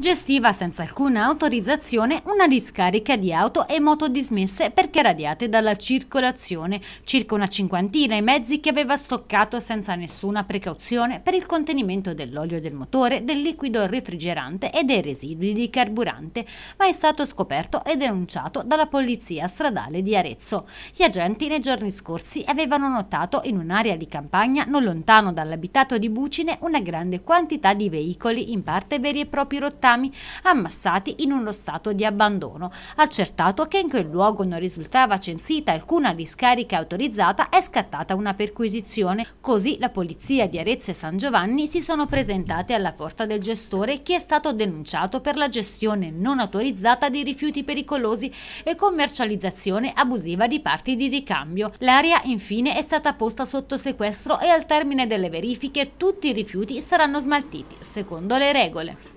Gestiva senza alcuna autorizzazione una discarica di auto e moto dismesse perché radiate dalla circolazione, circa una cinquantina i mezzi che aveva stoccato senza nessuna precauzione per il contenimento dell'olio del motore, del liquido refrigerante e dei residui di carburante, ma è stato scoperto e denunciato dalla polizia stradale di Arezzo. Gli agenti nei giorni scorsi avevano notato in un'area di campagna non lontano dall'abitato di Bucine una grande quantità di veicoli, in parte veri e propri rottami tatami ammassati in uno stato di abbandono. Accertato che in quel luogo non risultava censita alcuna discarica autorizzata, è scattata una perquisizione. Così la polizia di Arezzo e San Giovanni si sono presentate alla porta del gestore che è stato denunciato per la gestione non autorizzata di rifiuti pericolosi e commercializzazione abusiva di parti di ricambio. L'area infine è stata posta sotto sequestro e al termine delle verifiche tutti i rifiuti saranno smaltiti secondo le regole.